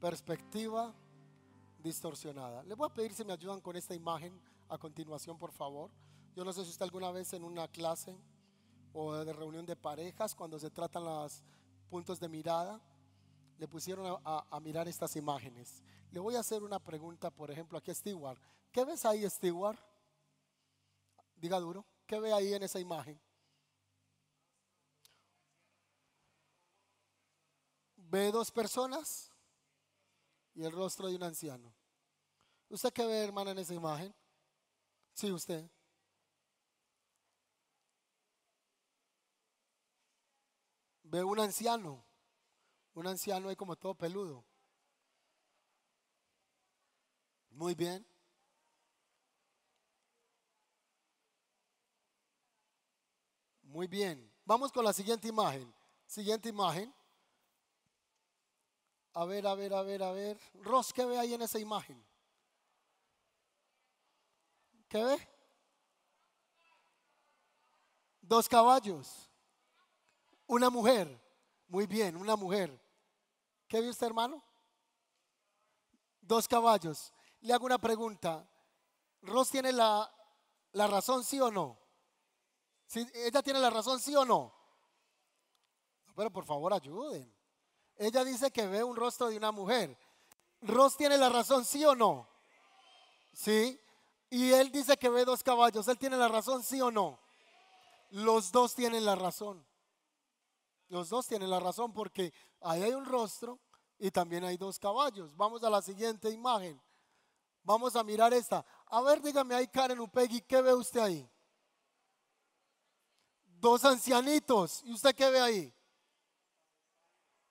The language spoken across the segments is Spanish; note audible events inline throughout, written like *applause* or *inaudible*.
perspectiva distorsionada. Le voy a pedir si me ayudan con esta imagen a continuación, por favor. Yo no sé si usted alguna vez en una clase o de reunión de parejas, cuando se tratan los puntos de mirada, le pusieron a, mirar estas imágenes. Le voy a hacer una pregunta, por ejemplo, aquí a Stewart. ¿Qué ves ahí, Stewart? Diga duro. ¿Qué ve ahí en esa imagen? ¿Ve dos personas? y el rostro de un anciano. ¿Usted qué ve, hermana, en esa imagen? Sí, usted. Ve un anciano. Un anciano ahí como todo peludo. Muy bien. Muy bien. Vamos con la siguiente imagen. Siguiente imagen. A ver, a ver, a ver, a ver. Ros, ¿qué ve ahí en esa imagen? ¿Qué ve? Dos caballos. Una mujer. Muy bien, una mujer. ¿Qué vi usted, hermano? Dos caballos. Le hago una pregunta. Ros tiene la, razón, sí o no? Si ¿Ella tiene la razón, sí o no? Pero por favor, ayuden. Ella dice que ve un rostro de una mujer. Ross tiene la razón, sí o no. Sí. Y él dice que ve dos caballos. Él tiene la razón, sí o no. Los dos tienen la razón. Los dos tienen la razón porque ahí hay un rostro y también hay dos caballos. Vamos a la siguiente imagen. Vamos a mirar esta. A ver, dígame ahí, Karen Upegui, ¿qué ve usted ahí? Dos ancianitos. ¿Y usted qué ve ahí?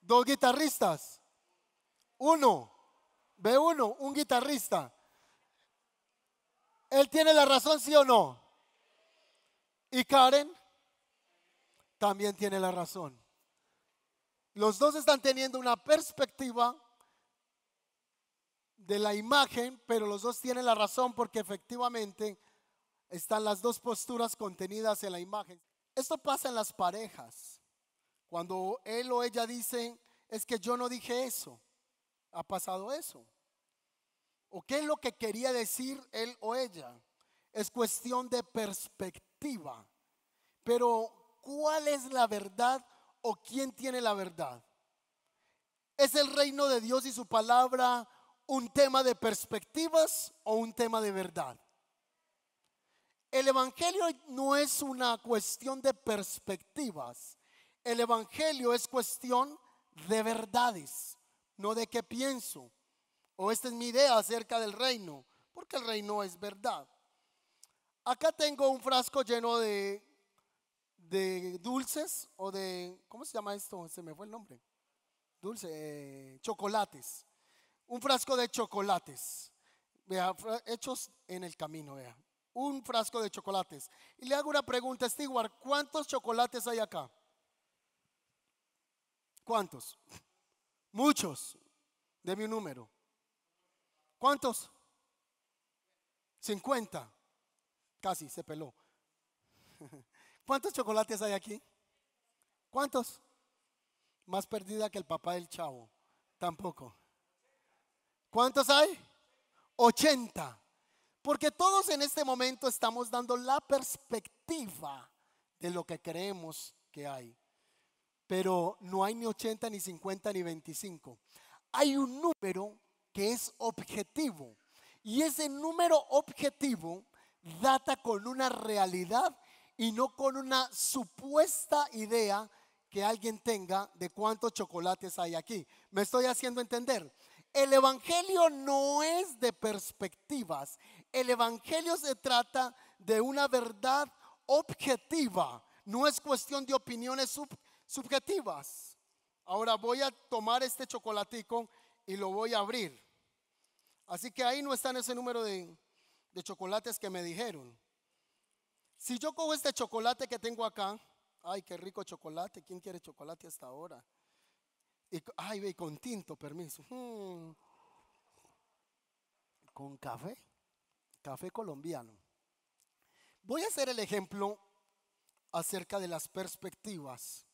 dos guitarristas, uno, ve uno, un guitarrista. ¿Él tiene la razón, sí o no? ¿Y Karen? También tiene la razón. Los dos están teniendo una perspectiva de la imagen, pero los dos tienen la razón porque efectivamente están las dos posturas contenidas en la imagen. Esto pasa en las parejas. Cuando él o ella dicen, es que yo no dije eso, ha pasado eso. ¿O qué es lo que quería decir él o ella? Es cuestión de perspectiva. Pero ¿cuál es la verdad o quién tiene la verdad? ¿Es el reino de Dios y su palabra un tema de perspectivas o un tema de verdad? El Evangelio no es una cuestión de perspectivas, el Evangelio es cuestión de verdades, no de qué pienso o esta es mi idea acerca del reino, porque el reino es verdad. Acá tengo un frasco lleno de, dulces o de, ¿cómo se llama esto? Se me fue el nombre. Dulce, eh, chocolates. Un frasco de chocolates. Vea, hechos en el camino, vea. Un frasco de chocolates. Y le hago una pregunta, Stewart, ¿cuántos chocolates hay acá? ¿Cuántos? Muchos. de mi número. ¿Cuántos? 50. Casi, se peló. *laughs* ¿Cuántos chocolates hay aquí? ¿Cuántos? Más perdida que el papá del chavo. Tampoco. ¿Cuántos hay? 80. Porque todos en este momento estamos dando la perspectiva de lo que creemos que hay pero no hay ni 80, ni 50, ni 25. Hay un número que es objetivo. Y ese número objetivo data con una realidad y no con una supuesta idea que alguien tenga de cuántos chocolates hay aquí. ¿Me estoy haciendo entender? El Evangelio no es de perspectivas. El Evangelio se trata de una verdad objetiva. No es cuestión de opiniones subjetivas subjetivas. Ahora voy a tomar este chocolatico y lo voy a abrir. Así que ahí no están ese número de, chocolates que me dijeron. Si yo cojo este chocolate que tengo acá, ay, qué rico chocolate, ¿quién quiere chocolate hasta ahora? Y, ay, ve, con tinto, permiso. Mm. Con café, café colombiano. Voy a hacer el ejemplo acerca de las perspectivas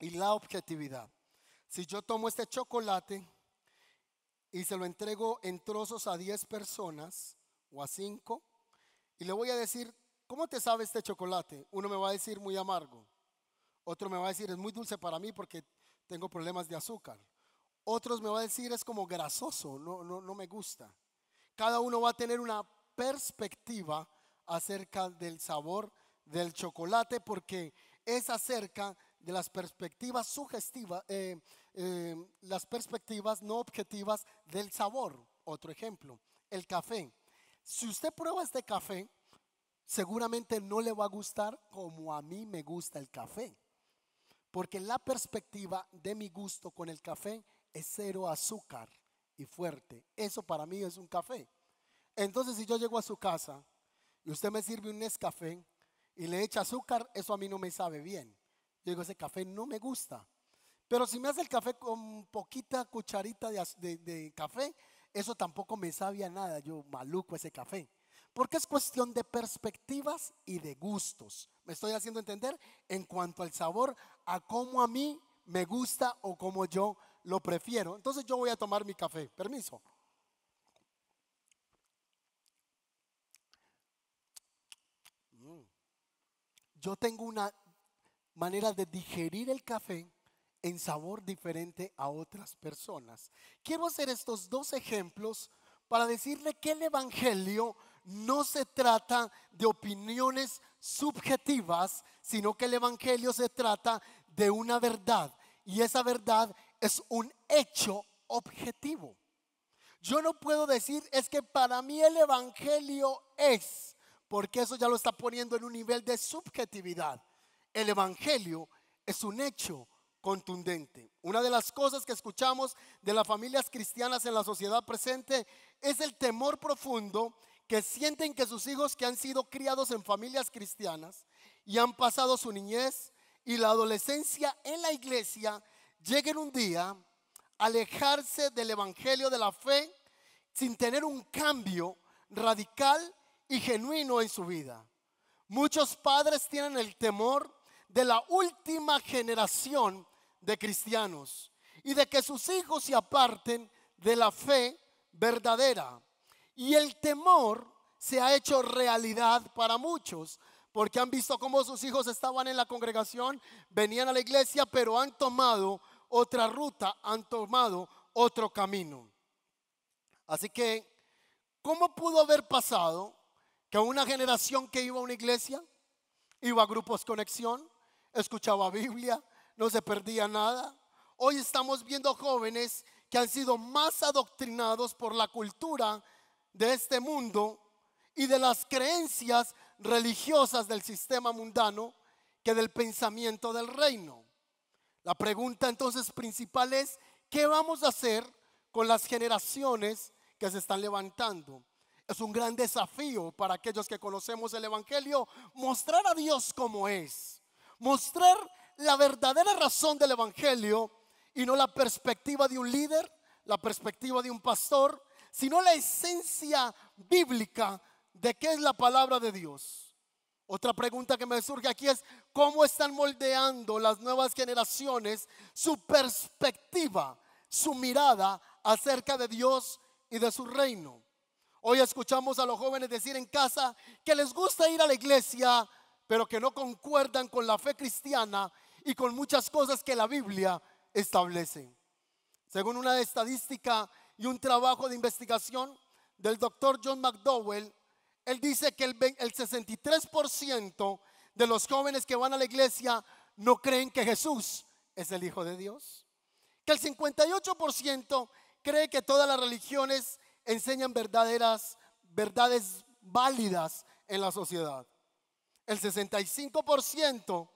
y la objetividad. Si yo tomo este chocolate y se lo entrego en trozos a 10 personas o a 5 y le voy a decir, ¿cómo te sabe este chocolate? Uno me va a decir muy amargo, otro me va a decir es muy dulce para mí porque tengo problemas de azúcar, otros me va a decir es como grasoso, no, no, no me gusta. Cada uno va a tener una perspectiva acerca del sabor del chocolate porque es acerca de las perspectivas sugestivas, eh, eh, las perspectivas no objetivas del sabor. Otro ejemplo, el café. Si usted prueba este café, seguramente no le va a gustar como a mí me gusta el café. Porque la perspectiva de mi gusto con el café es cero azúcar y fuerte. Eso para mí es un café. Entonces, si yo llego a su casa y usted me sirve un Nescafé y le echa azúcar, eso a mí no me sabe bien digo, ese café no me gusta. Pero si me hace el café con poquita cucharita de, de café, eso tampoco me sabía nada. Yo maluco ese café. Porque es cuestión de perspectivas y de gustos. Me estoy haciendo entender en cuanto al sabor, a cómo a mí me gusta o cómo yo lo prefiero. Entonces yo voy a tomar mi café. Permiso. Mm. Yo tengo una maneras de digerir el café en sabor diferente a otras personas. Quiero hacer estos dos ejemplos para decirle que el Evangelio no se trata de opiniones subjetivas, sino que el Evangelio se trata de una verdad. Y esa verdad es un hecho objetivo. Yo no puedo decir es que para mí el Evangelio es, porque eso ya lo está poniendo en un nivel de subjetividad el Evangelio es un hecho contundente. Una de las cosas que escuchamos de las familias cristianas en la sociedad presente es el temor profundo que sienten que sus hijos que han sido criados en familias cristianas y han pasado su niñez y la adolescencia en la iglesia, lleguen un día a alejarse del Evangelio de la fe sin tener un cambio radical y genuino en su vida. Muchos padres tienen el temor de la última generación de cristianos y de que sus hijos se aparten de la fe verdadera. Y el temor se ha hecho realidad para muchos, porque han visto cómo sus hijos estaban en la congregación, venían a la iglesia, pero han tomado otra ruta, han tomado otro camino. Así que, ¿cómo pudo haber pasado que una generación que iba a una iglesia, iba a grupos conexión, escuchaba Biblia, no se perdía nada. Hoy estamos viendo jóvenes que han sido más adoctrinados por la cultura de este mundo y de las creencias religiosas del sistema mundano que del pensamiento del reino. La pregunta entonces principal es, ¿qué vamos a hacer con las generaciones que se están levantando? Es un gran desafío para aquellos que conocemos el Evangelio mostrar a Dios como es mostrar la verdadera razón del Evangelio y no la perspectiva de un líder, la perspectiva de un pastor, sino la esencia bíblica de qué es la palabra de Dios. Otra pregunta que me surge aquí es, ¿cómo están moldeando las nuevas generaciones su perspectiva, su mirada acerca de Dios y de su reino? Hoy escuchamos a los jóvenes decir en casa que les gusta ir a la iglesia, pero que no concuerdan con la fe cristiana y con muchas cosas que la Biblia establece. Según una estadística y un trabajo de investigación del doctor John McDowell, él dice que el, 63% de los jóvenes que van a la iglesia no creen que Jesús es el Hijo de Dios. Que el 58% cree que todas las religiones enseñan verdaderas verdades válidas en la sociedad el 65%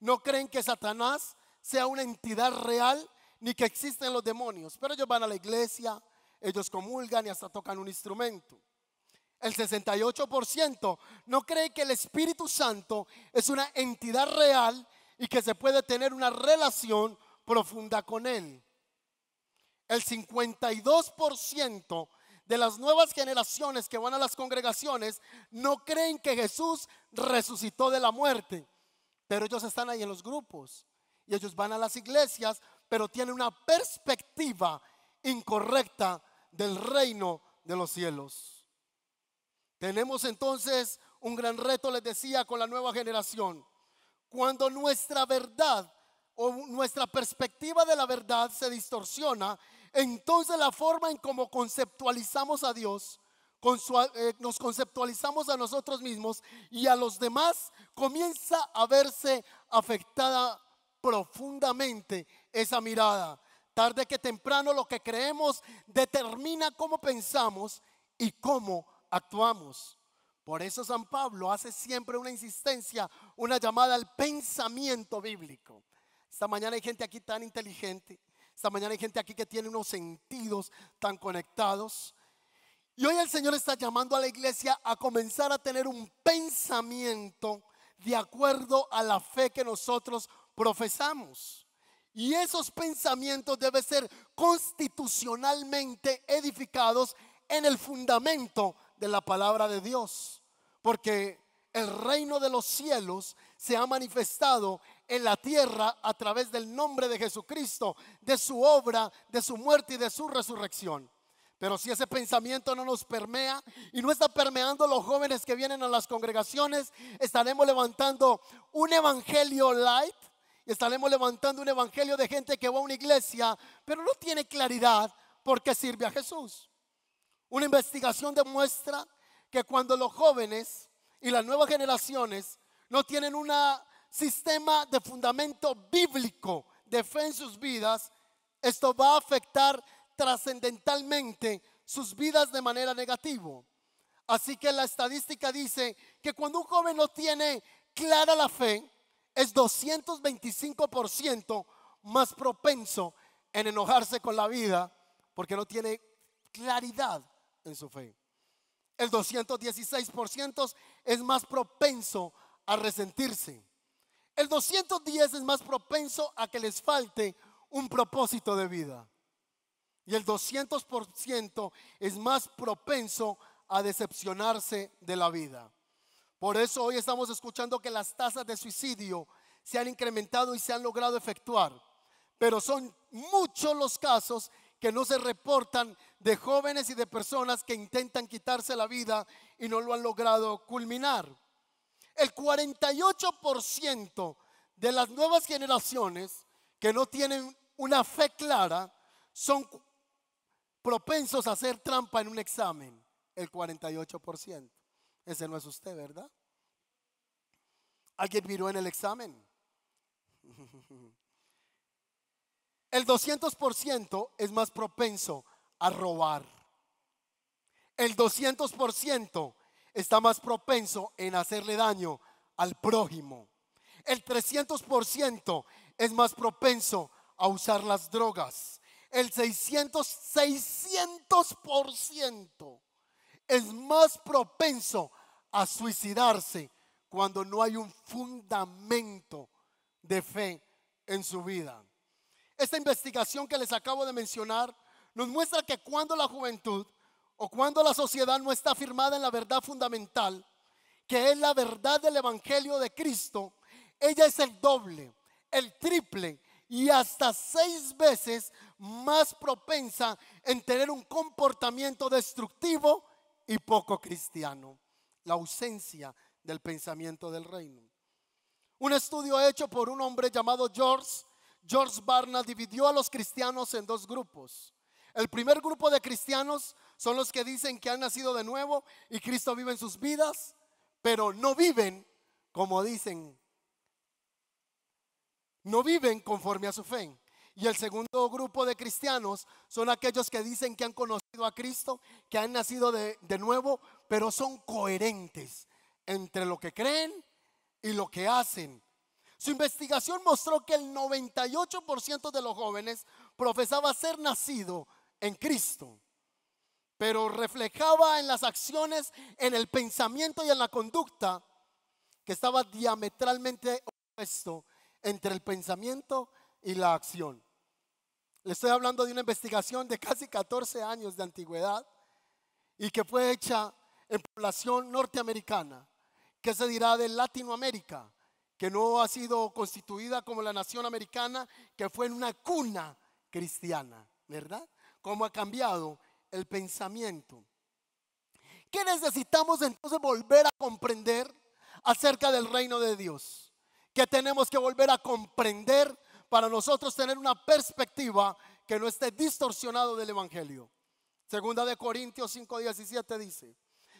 no creen que Satanás sea una entidad real ni que existen los demonios, pero ellos van a la iglesia, ellos comulgan y hasta tocan un instrumento. El 68% no cree que el Espíritu Santo es una entidad real y que se puede tener una relación profunda con Él. El 52% de las nuevas generaciones que van a las congregaciones no creen que Jesús resucitó de la muerte, pero ellos están ahí en los grupos y ellos van a las iglesias, pero tienen una perspectiva incorrecta del reino de los cielos. Tenemos entonces un gran reto, les decía, con la nueva generación. Cuando nuestra verdad o nuestra perspectiva de la verdad se distorsiona entonces la forma en cómo conceptualizamos a Dios, eh, nos conceptualizamos a nosotros mismos y a los demás, comienza a verse afectada profundamente esa mirada. Tarde que temprano lo que creemos determina cómo pensamos y cómo actuamos. Por eso San Pablo hace siempre una insistencia, una llamada al pensamiento bíblico. Esta mañana hay gente aquí tan inteligente esta mañana hay gente aquí que tiene unos sentidos tan conectados. Y hoy el Señor está llamando a la iglesia a comenzar a tener un pensamiento de acuerdo a la fe que nosotros profesamos. Y esos pensamientos deben ser constitucionalmente edificados en el fundamento de la palabra de Dios. Porque el reino de los cielos se ha manifestado en la tierra a través del nombre de Jesucristo, de su obra, de su muerte y de su resurrección. Pero si ese pensamiento no nos permea y no está permeando los jóvenes que vienen a las congregaciones, estaremos levantando un evangelio light y estaremos levantando un evangelio de gente que va a una iglesia, pero no tiene claridad por qué sirve a Jesús. Una investigación demuestra que cuando los jóvenes y las nuevas generaciones no tienen una sistema de fundamento bíblico de fe en sus vidas, esto va a afectar trascendentalmente sus vidas de manera negativa. Así que la estadística dice que cuando un joven no tiene clara la fe, es 225% más propenso en enojarse con la vida porque no tiene claridad en su fe. El 216% es más propenso a resentirse. El 210 es más propenso a que les falte un propósito de vida. Y el 200% es más propenso a decepcionarse de la vida. Por eso hoy estamos escuchando que las tasas de suicidio se han incrementado y se han logrado efectuar. Pero son muchos los casos que no se reportan de jóvenes y de personas que intentan quitarse la vida y no lo han logrado culminar. El 48% de las nuevas generaciones que no tienen una fe clara son propensos a hacer trampa en un examen. El 48%. Ese no es usted, ¿verdad? ¿Alguien miró en el examen? *laughs* El 200% es más propenso a robar. El 200% está más propenso en hacerle daño al prójimo. El 300% es más propenso a usar las drogas. El 600, 600% es más propenso a suicidarse cuando no hay un fundamento de fe en su vida. Esta investigación que les acabo de mencionar nos muestra que cuando la juventud o cuando la sociedad no está firmada en la verdad fundamental, que es la verdad del Evangelio de Cristo, ella es el doble, el triple y hasta seis veces más propensa en tener un comportamiento destructivo y poco cristiano. La ausencia del pensamiento del reino. Un estudio hecho por un hombre llamado George, George Barna, dividió a los cristianos en dos grupos. El primer grupo de cristianos son los que dicen que han nacido de nuevo y Cristo vive en sus vidas, pero no viven como dicen. No viven conforme a su fe. Y el segundo grupo de cristianos son aquellos que dicen que han conocido a Cristo, que han nacido de, nuevo, pero son coherentes entre lo que creen y lo que hacen. Su investigación mostró que el 98% de los jóvenes profesaba ser nacido en Cristo, pero reflejaba en las acciones, en el pensamiento y en la conducta que estaba diametralmente opuesto entre el pensamiento y la acción. Le estoy hablando de una investigación de casi 14 años de antigüedad y que fue hecha en población norteamericana. que se dirá de Latinoamérica? Que no ha sido constituida como la nación americana, que fue en una cuna cristiana, ¿verdad? cómo ha cambiado el pensamiento. ¿Qué necesitamos entonces volver a comprender acerca del reino de Dios? ¿Qué tenemos que volver a comprender para nosotros tener una perspectiva que no esté distorsionado del Evangelio. Segunda de Corintios 5:17 dice,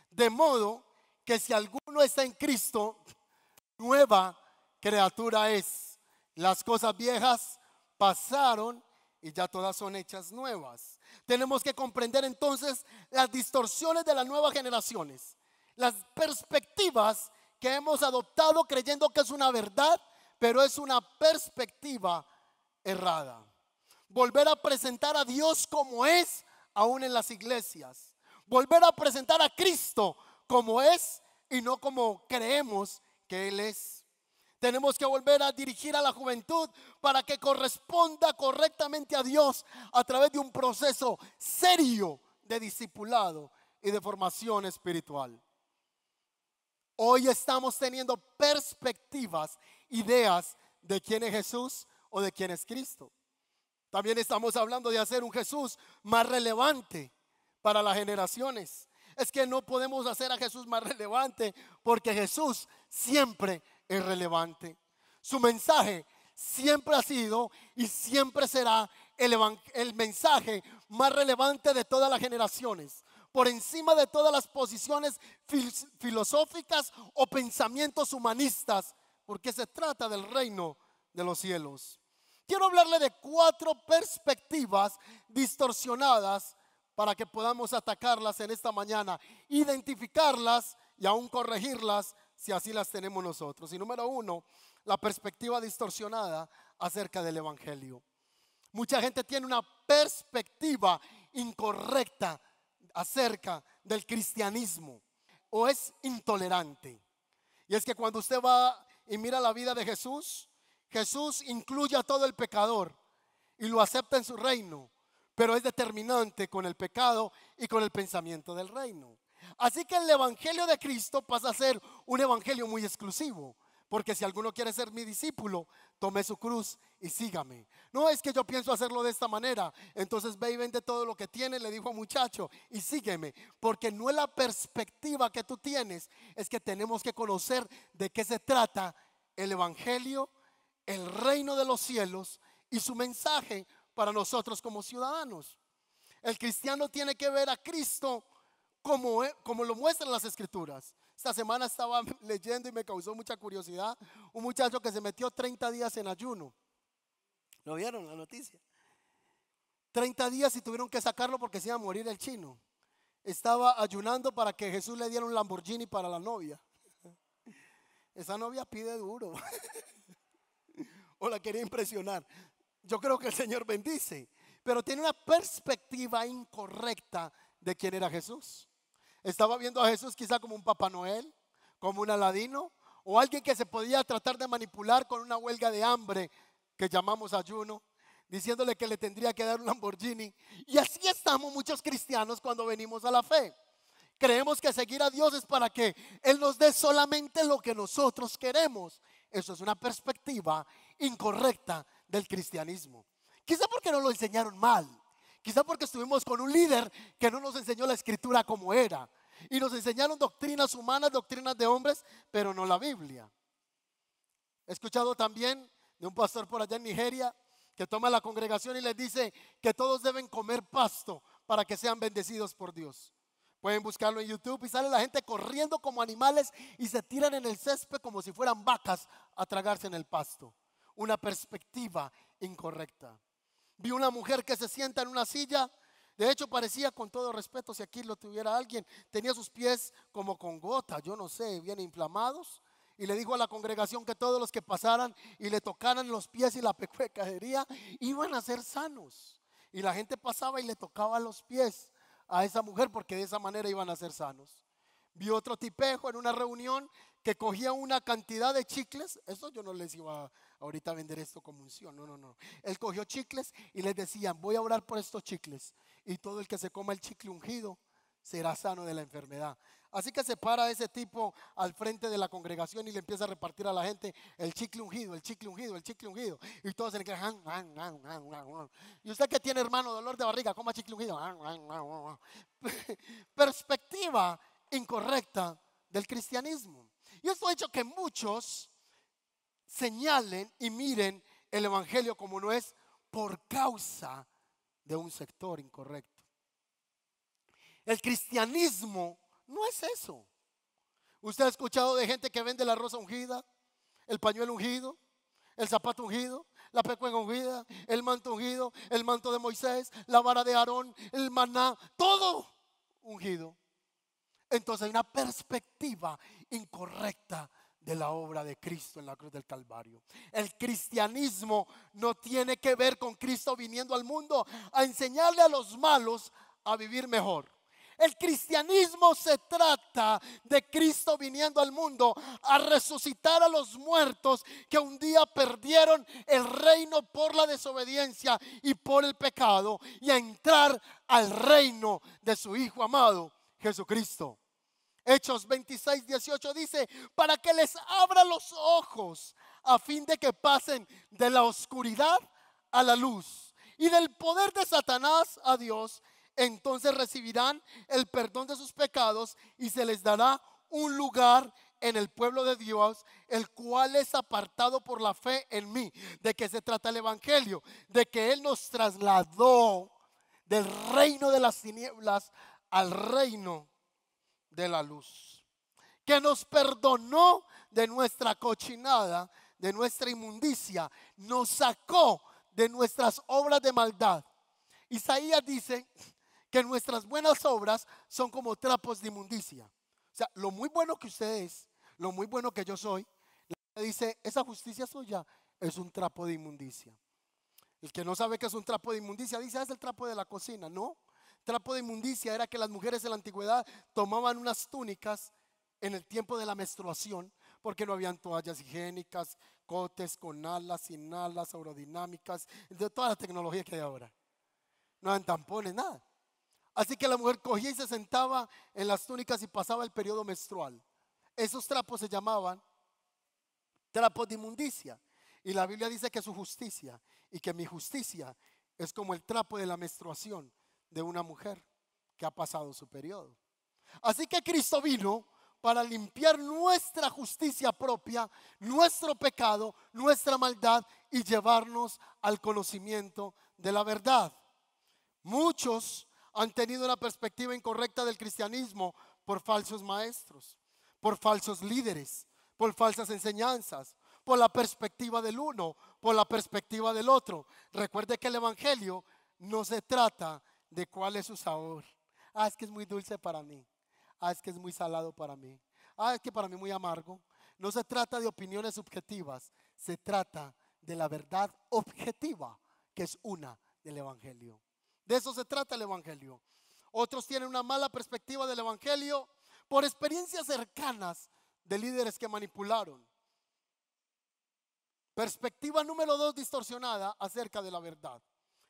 de modo que si alguno está en Cristo, nueva criatura es. Las cosas viejas pasaron y ya todas son hechas nuevas. Tenemos que comprender entonces las distorsiones de las nuevas generaciones, las perspectivas que hemos adoptado creyendo que es una verdad, pero es una perspectiva errada. Volver a presentar a Dios como es aún en las iglesias. Volver a presentar a Cristo como es y no como creemos que Él es. Tenemos que volver a dirigir a la juventud para que corresponda correctamente a Dios a través de un proceso serio de discipulado y de formación espiritual. Hoy estamos teniendo perspectivas, ideas de quién es Jesús o de quién es Cristo. También estamos hablando de hacer un Jesús más relevante para las generaciones. Es que no podemos hacer a Jesús más relevante porque Jesús siempre es relevante. Su mensaje siempre ha sido y siempre será el, mensaje más relevante de todas las generaciones, por encima de todas las posiciones filosóficas o pensamientos humanistas, porque se trata del reino de los cielos. Quiero hablarle de cuatro perspectivas distorsionadas para que podamos atacarlas en esta mañana, identificarlas y aún corregirlas si así las tenemos nosotros. Y número uno, la perspectiva distorsionada acerca del Evangelio. Mucha gente tiene una perspectiva incorrecta acerca del cristianismo o es intolerante. Y es que cuando usted va y mira la vida de Jesús, Jesús incluye a todo el pecador y lo acepta en su reino, pero es determinante con el pecado y con el pensamiento del reino. Así que el Evangelio de Cristo pasa a ser un Evangelio muy exclusivo. Porque si alguno quiere ser mi discípulo, tome su cruz y sígame. No es que yo pienso hacerlo de esta manera. Entonces ve y vende todo lo que tiene, le dijo muchacho, y sígueme. Porque no es la perspectiva que tú tienes, es que tenemos que conocer de qué se trata el Evangelio, el reino de los cielos y su mensaje para nosotros como ciudadanos. El cristiano tiene que ver a Cristo e, como, lo muestran las escrituras. Esta semana estaba *laughs* leyendo y me causó mucha curiosidad un muchacho que se metió 30 días en ayuno. ¿Lo vieron la noticia? 30 días y tuvieron que sacarlo porque se iba a morir el chino. Estaba ayunando para que Jesús le diera un Lamborghini para la novia. *laughs* Esa novia pide duro. *laughs* o la quería impresionar. Yo creo que el Señor bendice, pero tiene una perspectiva incorrecta de quién era Jesús estaba viendo a Jesús quizá como un Papá Noel, como un Aladino, o alguien que se podía tratar de manipular con una huelga de hambre que llamamos ayuno, diciéndole que le tendría que dar un Lamborghini. Y así estamos muchos cristianos cuando venimos a la fe. Creemos que seguir a Dios es para que Él nos dé solamente lo que nosotros queremos. Eso es una perspectiva incorrecta del cristianismo. Quizá porque no lo enseñaron mal. Quizá porque estuvimos con un líder que no nos enseñó la escritura como era. Y nos enseñaron doctrinas humanas, doctrinas de hombres, pero no la Biblia. He escuchado también de un pastor por allá en Nigeria que toma la congregación y les dice que todos deben comer pasto para que sean bendecidos por Dios. Pueden buscarlo en YouTube y sale la gente corriendo como animales y se tiran en el césped como si fueran vacas a tragarse en el pasto. Una perspectiva incorrecta. Vi una mujer que se sienta en una silla. De hecho, parecía, con todo respeto, si aquí lo tuviera alguien, tenía sus pies como con gota, yo no sé, bien inflamados. Y le dijo a la congregación que todos los que pasaran y le tocaran los pies y la pecuecadería *laughs* iban a ser sanos. Y la gente pasaba y le tocaba los pies a esa mujer porque de esa manera iban a ser sanos. Vi otro tipejo en una reunión que cogía una cantidad de chicles, eso yo no les iba a ahorita vender esto como unción. No, no, no. Él cogió chicles y les decía. voy a orar por estos chicles. Y todo el que se coma el chicle ungido será sano de la enfermedad. Así que se para ese tipo al frente de la congregación y le empieza a repartir a la gente el chicle ungido, el chicle ungido, el chicle ungido. Y todos se le quedan. Y usted que tiene hermano dolor de barriga, coma chicle ungido. *laughs* Perspectiva incorrecta del cristianismo. Y esto ha hecho que muchos señalen y miren el Evangelio como no es por causa de un sector incorrecto. El cristianismo no es eso. ¿Usted ha escuchado de gente que vende la rosa ungida, el pañuelo ungido, el zapato ungido, la pecueca ungida, el manto ungido, el manto de Moisés, la vara de Aarón, el maná, todo ungido? Entonces hay una perspectiva incorrecta de la obra de Cristo en la cruz del Calvario. El cristianismo no tiene que ver con Cristo viniendo al mundo a enseñarle a los malos a vivir mejor. El cristianismo se trata de Cristo viniendo al mundo a resucitar a los muertos que un día perdieron el reino por la desobediencia y por el pecado y a entrar al reino de su Hijo amado, Jesucristo. Hechos 26, 18 dice, para que les abra los ojos a fin de que pasen de la oscuridad a la luz y del poder de Satanás a Dios, entonces recibirán el perdón de sus pecados y se les dará un lugar en el pueblo de Dios, el cual es apartado por la fe en mí. ¿De qué se trata el Evangelio? De que Él nos trasladó del reino de las tinieblas al reino de la luz, que nos perdonó de nuestra cochinada, de nuestra inmundicia, nos sacó de nuestras obras de maldad. Isaías dice que nuestras buenas obras son como trapos de inmundicia. O sea, lo muy bueno que usted es, lo muy bueno que yo soy, dice, esa justicia suya es un trapo de inmundicia. El que no sabe que es un trapo de inmundicia dice, ah, es el trapo de la cocina. No, trapo de inmundicia era que las mujeres de la antigüedad tomaban unas túnicas en el tiempo de la menstruación, porque no habían toallas higiénicas, cotes con alas, sin alas, aerodinámicas, de toda la tecnología que hay ahora. No habían tampones, nada. Así que la mujer cogía y se sentaba en las túnicas y pasaba el periodo menstrual. Esos trapos se llamaban trapos de inmundicia. Y la Biblia dice que su justicia y que mi justicia es como el trapo de la menstruación de una mujer que ha pasado su periodo. Así que Cristo vino para limpiar nuestra justicia propia, nuestro pecado, nuestra maldad y llevarnos al conocimiento de la verdad. Muchos han tenido una perspectiva incorrecta del cristianismo por falsos maestros, por falsos líderes, por falsas enseñanzas, por la perspectiva del uno, por la perspectiva del otro. Recuerde que el Evangelio no se trata de de cuál es su sabor. Ah, es que es muy dulce para mí. Ah, es que es muy salado para mí. Ah, es que para mí muy amargo. No se trata de opiniones subjetivas, se trata de la verdad objetiva, que es una del Evangelio. De eso se trata el Evangelio. Otros tienen una mala perspectiva del Evangelio por experiencias cercanas de líderes que manipularon. Perspectiva número dos distorsionada acerca de la verdad.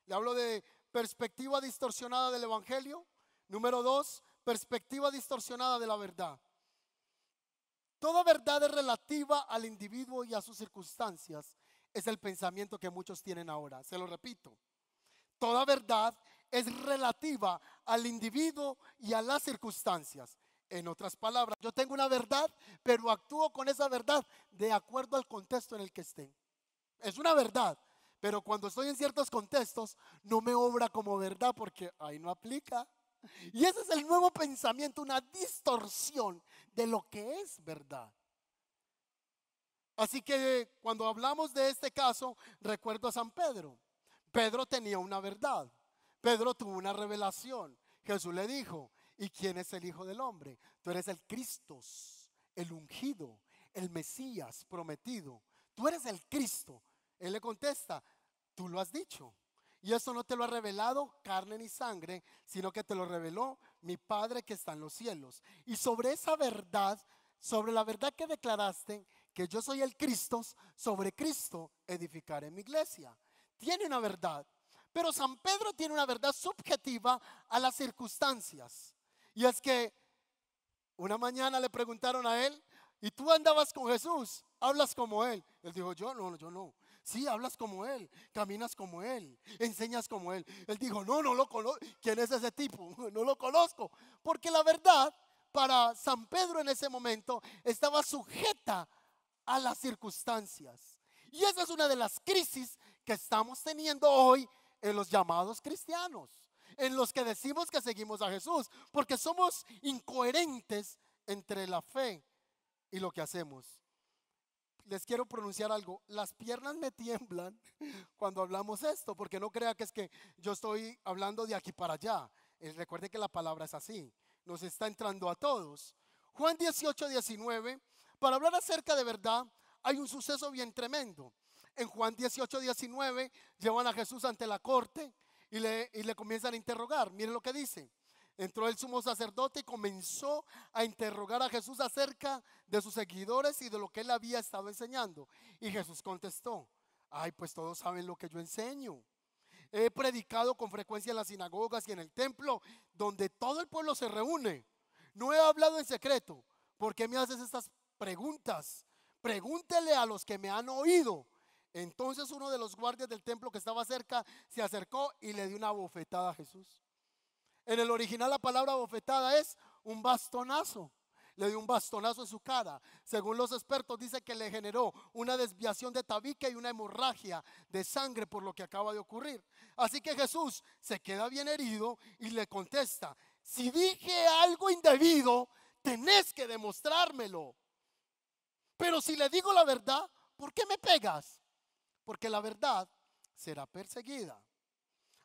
Le hablo de perspectiva distorsionada del Evangelio. Número dos, perspectiva distorsionada de la verdad. Toda verdad es relativa al individuo y a sus circunstancias. Es el pensamiento que muchos tienen ahora. Se lo repito. Toda verdad es relativa al individuo y a las circunstancias. En otras palabras, yo tengo una verdad, pero actúo con esa verdad de acuerdo al contexto en el que esté. Es una verdad, pero cuando estoy en ciertos contextos, no me obra como verdad porque ahí no aplica. Y ese es el nuevo pensamiento, una distorsión de lo que es verdad. Así que cuando hablamos de este caso, recuerdo a San Pedro. Pedro tenía una verdad. Pedro tuvo una revelación. Jesús le dijo, ¿y quién es el Hijo del Hombre? Tú eres el Cristo, el ungido, el Mesías prometido. Tú eres el Cristo. Él le contesta, Tú lo has dicho. Y eso no te lo ha revelado carne ni sangre, sino que te lo reveló mi Padre que está en los cielos. Y sobre esa verdad, sobre la verdad que declaraste, que yo soy el Cristo, sobre Cristo edificaré mi iglesia. Tiene una verdad. Pero San Pedro tiene una verdad subjetiva a las circunstancias. Y es que una mañana le preguntaron a él, ¿y tú andabas con Jesús? ¿Hablas como él? Él dijo, yo no, yo no. Sí, hablas como Él, caminas como Él, enseñas como Él. Él dijo, no, no lo conozco. ¿Quién es ese tipo? *laughs* No lo conozco. Porque la verdad, para San Pedro en ese momento, estaba sujeta a las circunstancias. Y esa es una de las crisis que estamos teniendo hoy en los llamados cristianos, en los que decimos que seguimos a Jesús, porque somos incoherentes entre la fe y lo que hacemos les quiero pronunciar algo. Las piernas me tiemblan *laughs* cuando hablamos esto, porque no crea que es que yo estoy hablando de aquí para allá. Eh, recuerde que la palabra es así. Nos está entrando a todos. Juan 18, 19. Para hablar acerca de verdad, hay un suceso bien tremendo. En Juan 18, 19, llevan a Jesús ante la corte y le, y le comienzan a interrogar. Miren lo que dice. Entró el sumo sacerdote y comenzó a interrogar a Jesús acerca de sus seguidores y de lo que él había estado enseñando. Y Jesús contestó, ay, pues todos saben lo que yo enseño. He predicado con frecuencia en las sinagogas y en el templo, donde todo el pueblo se reúne. No he hablado en secreto. ¿Por qué me haces estas preguntas? Pregúntele a los que me han oído. Entonces uno de los guardias del templo que estaba cerca se acercó y le dio una bofetada a Jesús. En el original la palabra bofetada es un bastonazo. Le dio un bastonazo en su cara. Según los expertos dice que le generó una desviación de tabique y una hemorragia de sangre por lo que acaba de ocurrir. Así que Jesús se queda bien herido y le contesta, si dije algo indebido, tenés que demostrármelo. Pero si le digo la verdad, ¿por qué me pegas? Porque la verdad será perseguida.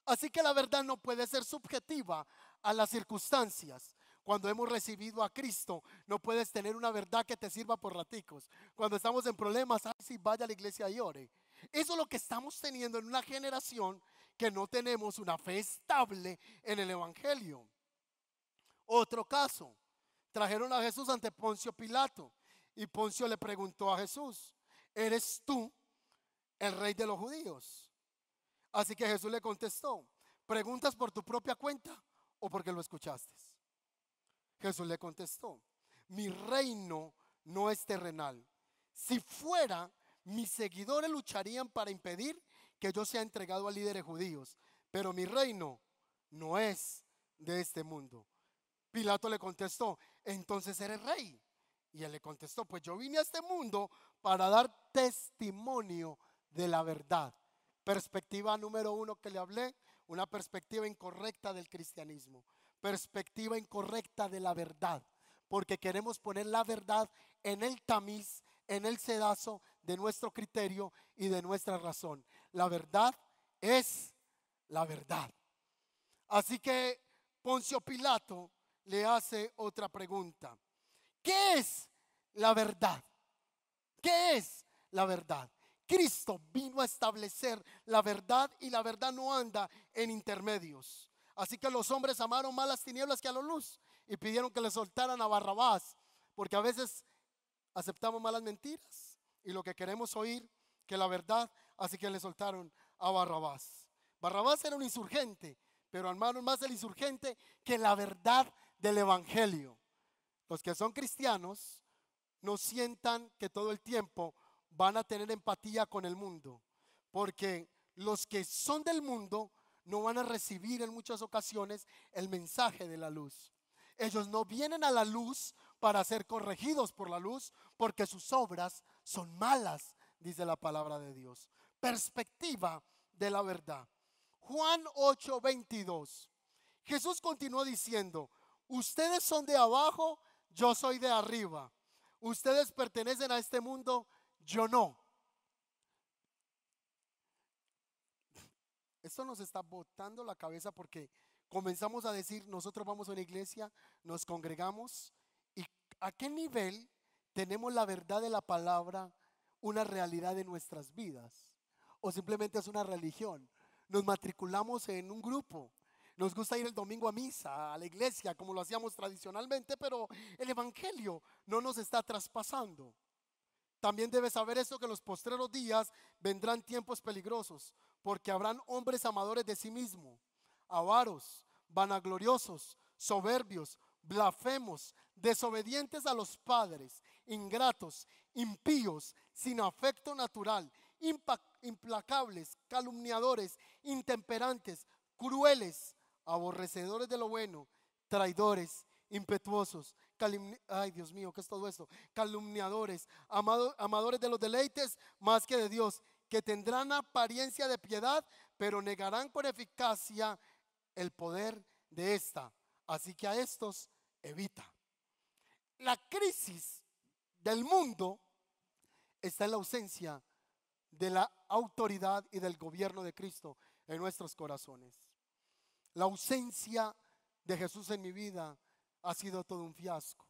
Así que la verdad no puede ser subjetiva a las circunstancias. Cuando hemos recibido a Cristo, no puedes tener una verdad que te sirva por raticos. Cuando estamos en problemas, así vaya a la iglesia y ore. Eso es lo que estamos teniendo en una generación que no tenemos una fe estable en el Evangelio. Otro caso, trajeron a Jesús ante Poncio Pilato y Poncio le preguntó a Jesús, ¿eres tú el rey de los judíos? Así que Jesús le contestó, ¿preguntas por tu propia cuenta o porque lo escuchaste? Jesús le contestó, mi reino no es terrenal. Si fuera, mis seguidores lucharían para impedir que yo sea entregado a líderes judíos, pero mi reino no es de este mundo. Pilato le contestó, entonces eres rey. Y él le contestó, pues yo vine a este mundo para dar testimonio de la verdad. Perspectiva número uno que le hablé, una perspectiva incorrecta del cristianismo, perspectiva incorrecta de la verdad, porque queremos poner la verdad en el tamiz, en el sedazo de nuestro criterio y de nuestra razón. La verdad es la verdad. Así que Poncio Pilato le hace otra pregunta. ¿Qué es la verdad? ¿Qué es la verdad? Cristo vino a establecer la verdad y la verdad no anda en intermedios. Así que los hombres amaron más las tinieblas que a la luz y pidieron que le soltaran a Barrabás, porque a veces aceptamos malas mentiras y lo que queremos oír que la verdad, así que le soltaron a Barrabás. Barrabás era un insurgente, pero amaron más el insurgente que la verdad del Evangelio. Los que son cristianos no sientan que todo el tiempo van a tener empatía con el mundo, porque los que son del mundo no van a recibir en muchas ocasiones el mensaje de la luz. Ellos no vienen a la luz para ser corregidos por la luz, porque sus obras son malas, dice la palabra de Dios. Perspectiva de la verdad. Juan 8:22. Jesús continuó diciendo, ustedes son de abajo, yo soy de arriba. Ustedes pertenecen a este mundo, yo no. Esto nos está botando la cabeza porque comenzamos a decir, nosotros vamos a una iglesia, nos congregamos y a qué nivel tenemos la verdad de la palabra una realidad de nuestras vidas o simplemente es una religión. Nos matriculamos en un grupo. Nos gusta ir el domingo a misa, a la iglesia, como lo hacíamos tradicionalmente, pero el Evangelio no nos está traspasando. También debes saber eso que los postreros días vendrán tiempos peligrosos, porque habrán hombres amadores de sí mismo, avaros, vanagloriosos, soberbios, blasfemos, desobedientes a los padres, ingratos, impíos, sin afecto natural, implacables, calumniadores, intemperantes, crueles, aborrecedores de lo bueno, traidores, impetuosos, ay Dios mío, ¿qué es todo esto? Calumniadores, amadores de los deleites más que de Dios, que tendrán apariencia de piedad, pero negarán con eficacia el poder de esta. Así que a estos evita. La crisis del mundo está en la ausencia de la autoridad y del gobierno de Cristo en nuestros corazones. La ausencia de Jesús en mi vida ha sido todo un fiasco.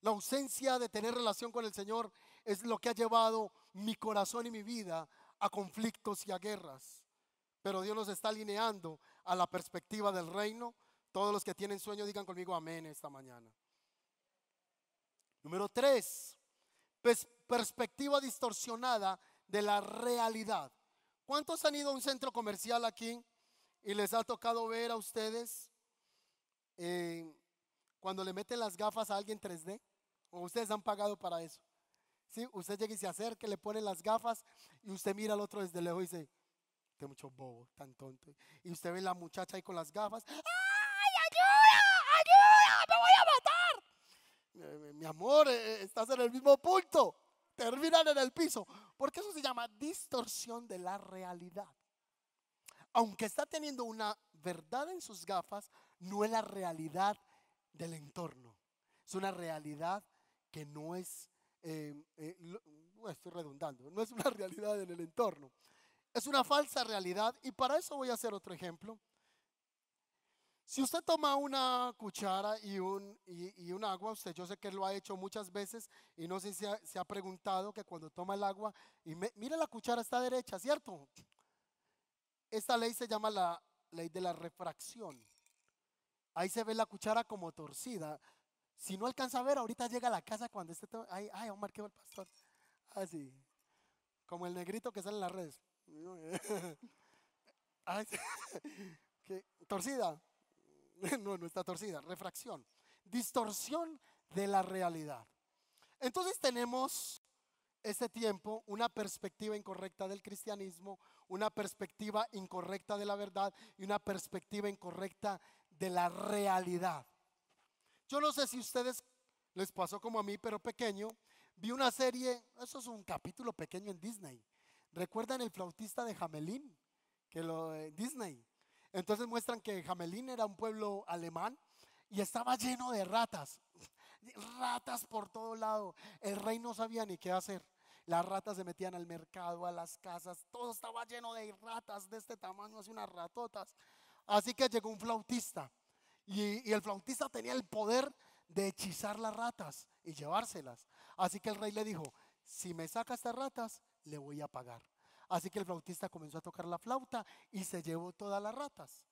La ausencia de tener relación con el Señor es lo que ha llevado mi corazón y mi vida a conflictos y a guerras. Pero Dios nos está alineando a la perspectiva del reino. Todos los que tienen sueño digan conmigo amén esta mañana. Número tres, perspectiva distorsionada de la realidad. ¿Cuántos han ido a un centro comercial aquí y les ha tocado ver a ustedes eh, cuando le meten las gafas a alguien 3D, o ustedes han pagado para eso. ¿Sí? Usted llega y se acerca, le pone las gafas y usted mira al otro desde lejos y dice, este mucho bobo, tan tonto. Y usted ve a la muchacha ahí con las gafas, ¡ay, ayuda, ayuda, me voy a matar! Mi amor, eh, eh, estás en el mismo punto, terminan en el piso, porque eso se llama distorsión de la realidad. Aunque está teniendo una verdad en sus gafas, no es la realidad del entorno. Es una realidad que no es, eh, eh, estoy redundando, no es una *laughs* realidad en el entorno. Es una falsa realidad y para eso voy a hacer otro ejemplo. Si usted toma una cuchara y un, un agua, usted yo sé que lo ha hecho muchas veces y no sé si se ha preguntado que cuando toma el agua, y la cuchara está derecha, ¿cierto? Esta ley se llama la ley de la refracción. Ahí se ve la cuchara como torcida. Si no alcanza a ver, ahorita llega a la casa cuando esté todo. Ay, ay, Omar, el pastor. Así. Ah, como el negrito que sale en las redes. *laughs* *laughs* torcida. *laughs* No, no está torcida. Refracción. Distorsión de la realidad. Entonces tenemos este tiempo una perspectiva incorrecta del cristianismo, una perspectiva incorrecta de la verdad y una perspectiva incorrecta de la realidad. Yo no sé si ustedes les pasó como a mí, pero pequeño, vi una serie, eso es un capítulo pequeño en Disney. ¿Recuerdan el flautista de Jamelín? Que lo eh, Disney. Entonces muestran que Jamelín era un pueblo alemán y estaba lleno de ratas. Ratas por todo lado. El rey no sabía ni qué hacer. Las ratas se metían al mercado, a las casas, todo estaba lleno de ratas de este tamaño, así unas ratotas. Así que llegó un flautista y, el flautista tenía el poder de hechizar las ratas y llevárselas. Así que el rey le dijo, si me sacas estas ratas, le voy a pagar. Así que el flautista comenzó a tocar la flauta y se llevó todas las ratas.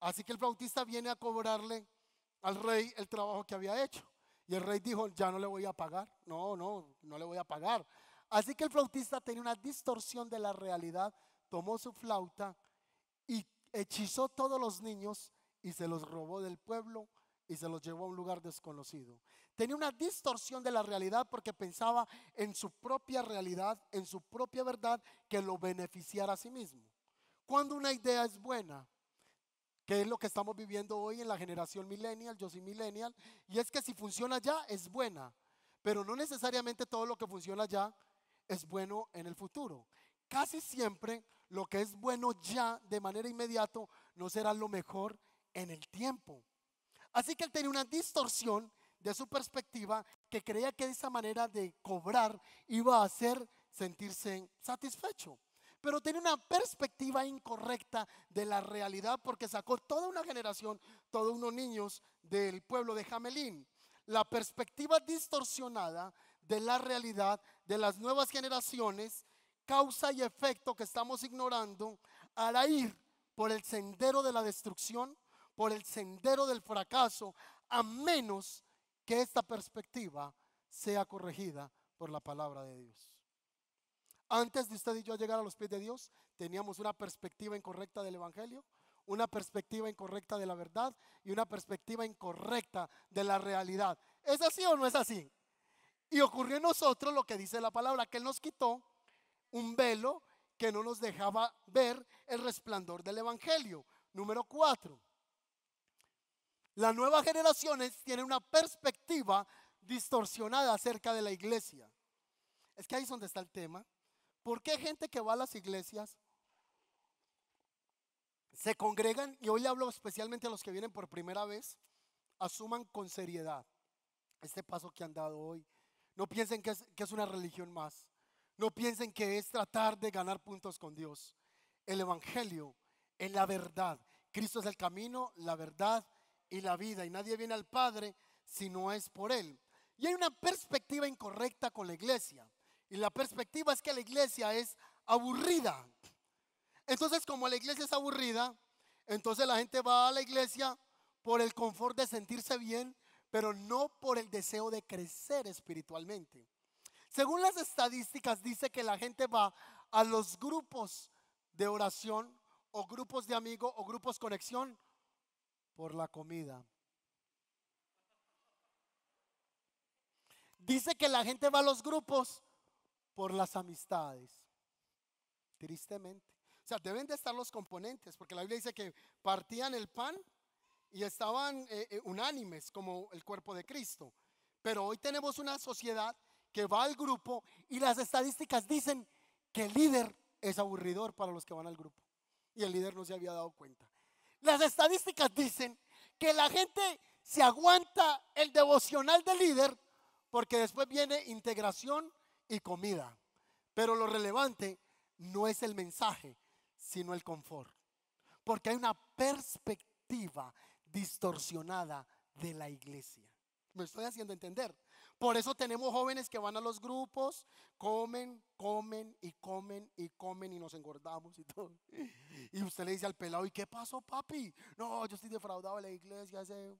Así que el flautista viene a cobrarle al rey el trabajo que había hecho. Y el rey dijo, ya no le voy a pagar. No, no, no le voy a pagar. Así que el flautista tenía una distorsión de la realidad, tomó su flauta y hechizó todos los niños y se los robó del pueblo y se los llevó a un lugar desconocido. Tenía una distorsión de la realidad porque pensaba en su propia realidad, en su propia verdad, que lo beneficiara a sí mismo. Cuando una idea es buena, que es lo que estamos viviendo hoy en la generación millennial, yo soy millennial, y es que si funciona ya, es buena, pero no necesariamente todo lo que funciona ya es bueno en el futuro. Casi siempre lo que es bueno ya de manera inmediata no será lo mejor en el tiempo. Así que él tenía una distorsión de su perspectiva que creía que esa manera de cobrar iba a hacer sentirse satisfecho. Pero tenía una perspectiva incorrecta de la realidad porque sacó toda una generación, todos unos niños del pueblo de Jamelín. La perspectiva distorsionada de la realidad de las nuevas generaciones causa y efecto que estamos ignorando, al ir por el sendero de la destrucción, por el sendero del fracaso, a menos que esta perspectiva sea corregida por la palabra de Dios. Antes de usted y yo llegar a los pies de Dios, teníamos una perspectiva incorrecta del Evangelio, una perspectiva incorrecta de la verdad y una perspectiva incorrecta de la realidad. ¿Es así o no es así? Y ocurrió en nosotros lo que dice la palabra, que Él nos quitó un velo que no nos dejaba ver el resplandor del Evangelio. Número cuatro, las nuevas generaciones tienen una perspectiva distorsionada acerca de la iglesia. Es que ahí es donde está el tema. ¿Por qué gente que va a las iglesias se congregan? Y hoy le hablo especialmente a los que vienen por primera vez. Asuman con seriedad este paso que han dado hoy. No piensen que es, que es una religión más. No piensen que es tratar de ganar puntos con Dios. El Evangelio es la verdad. Cristo es el camino, la verdad y la vida. Y nadie viene al Padre si no es por Él. Y hay una perspectiva incorrecta con la iglesia. Y la perspectiva es que la iglesia es aburrida. Entonces, como la iglesia es aburrida, entonces la gente va a la iglesia por el confort de sentirse bien, pero no por el deseo de crecer espiritualmente. Según las estadísticas, dice que la gente va a los grupos de oración o grupos de amigos o grupos conexión por la comida. Dice que la gente va a los grupos por las amistades. Tristemente. O sea, deben de estar los componentes, porque la Biblia dice que partían el pan y estaban eh, eh, unánimes como el cuerpo de Cristo. Pero hoy tenemos una sociedad que va al grupo y las estadísticas dicen que el líder es aburridor para los que van al grupo. Y el líder no se había dado cuenta. Las estadísticas dicen que la gente se aguanta el devocional del líder porque después viene integración y comida. Pero lo relevante no es el mensaje, sino el confort. Porque hay una perspectiva distorsionada de la iglesia. ¿Me estoy haciendo entender? Por eso tenemos jóvenes que van a los grupos, comen, comen y comen y comen y nos engordamos y todo. *laughs* Y usted le dice al pelado, ¿y qué pasó, papi? No, yo estoy defraudado de la iglesia, ese,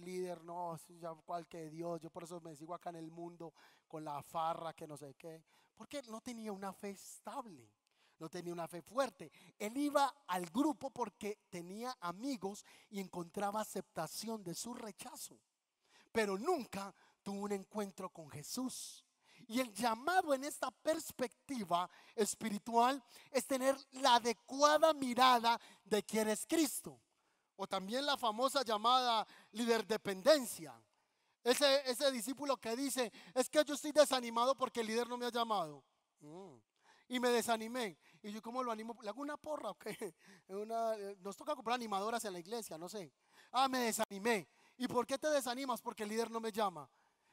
líder, no, ya cual que Dios, yo por eso me sigo acá en el mundo con la farra que no sé qué. Porque no tenía una fe estable no tenía una fe fuerte. Él iba al grupo porque tenía amigos y encontraba aceptación de su rechazo. Pero nunca tuvo un encuentro con Jesús. Y el llamado en esta perspectiva espiritual es tener la adecuada mirada de quién es Cristo. O también la famosa llamada líder Ese, ese discípulo que dice, es que yo estoy desanimado porque el líder no me ha llamado. Mm. Y me desanimé. Y yo, ¿cómo lo animo? ¿Le hago una porra? Okay? *laughs* Eh, nos toca comprar animadoras en la iglesia, no sé. Ah, me desanimé. ¿Y por qué te desanimas? Porque el líder no me llama.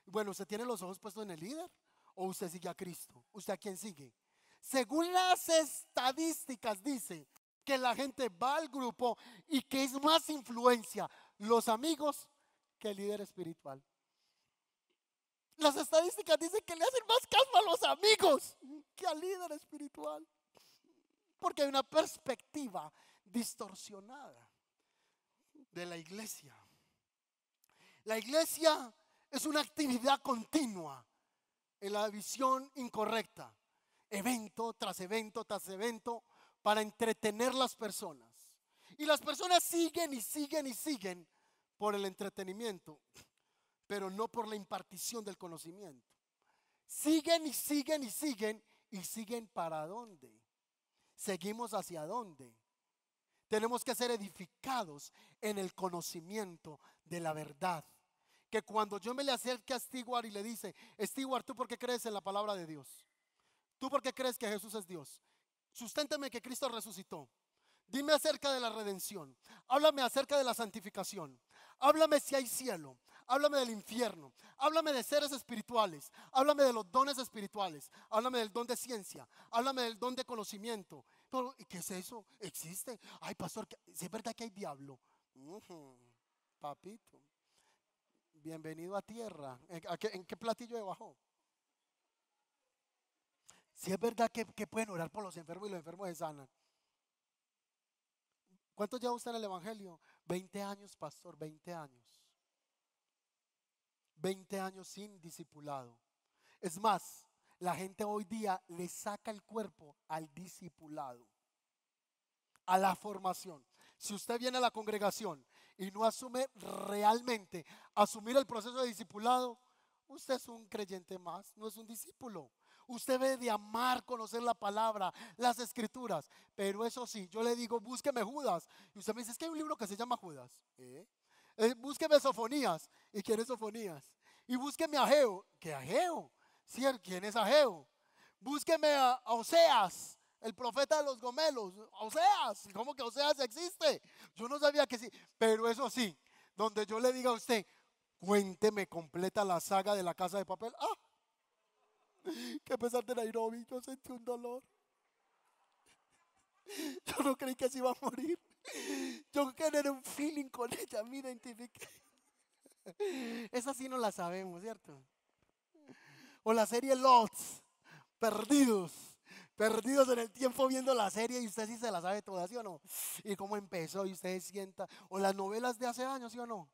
Bueno, usted tiene los ojos puestos en el líder o usted sigue a Cristo. ¿Usted a quién sigue? Según las estadísticas dice que la gente va al grupo y que es más influencia los amigos que el líder espiritual. Las estadísticas dicen que le hacen más caso a los amigos que al líder espiritual. Porque hay una perspectiva distorsionada de la iglesia. La iglesia es una actividad continua en la visión incorrecta. Evento tras evento tras evento para entretener las personas. Y las personas siguen y siguen y siguen por el entretenimiento, pero no por la impartición del conocimiento. Siguen y siguen y siguen y siguen para dónde. Seguimos hacia dónde. Tenemos que ser edificados en el conocimiento de la verdad que cuando yo me le acerque a Stewart y le dice, Stewart, ¿tú por qué crees en la palabra de Dios? ¿Tú por qué crees que Jesús es Dios? Susténteme que Cristo resucitó. Dime acerca de la redención. Háblame acerca de la santificación. Háblame si hay cielo. Háblame del infierno. Háblame de seres espirituales. Háblame de los dones espirituales. Háblame del don de ciencia. Háblame del don de conocimiento. ¿y ¿Qué es eso? ¿Existe? Ay, pastor, ¿es verdad que hay diablo? Papito bienvenido a tierra. ¿En, qué, platillo debajo? bajó? Si es verdad que, pueden orar por los enfermos y los enfermos se sanan. ¿Cuánto ya usted en el Evangelio? 20 años, pastor, 20 años. 20 años sin discipulado. Es más, la gente hoy día le saca el cuerpo al discipulado, a la formación. Si usted viene a la congregación y no asume realmente asumir el proceso de discipulado, usted es un creyente más, no es un discípulo. Usted debe de amar, conocer la palabra, las escrituras. Pero eso sí, yo le digo, búsqueme Judas. Y usted me dice, es que hay un libro que se llama Judas. ¿Eh? Eh, búsqueme Sofonías. ¿Y quién es Sofonías? Y búsqueme Ageo. ¿Qué Ageo? ¿Quién es Ageo? Búsqueme a Oseas el profeta de los gomelos, Oseas, ¿cómo que Oseas existe? Yo no sabía que sí, pero eso sí, donde yo le diga a usted, cuénteme completa la saga de la casa de papel, ah, *laughs* que pesar de Nairobi yo sentí un dolor. *laughs* Yo no creí que se iba a morir. Yo quería un feeling con ella, me identifiqué. *laughs* Esa sí no la sabemos, ¿cierto? O la serie Lots, Perdidos perdidos en el tiempo viendo la serie y usted sí se la sabe toda, ¿sí o no? Y cómo empezó y usted sienta. O las novelas de hace años, ¿sí o no?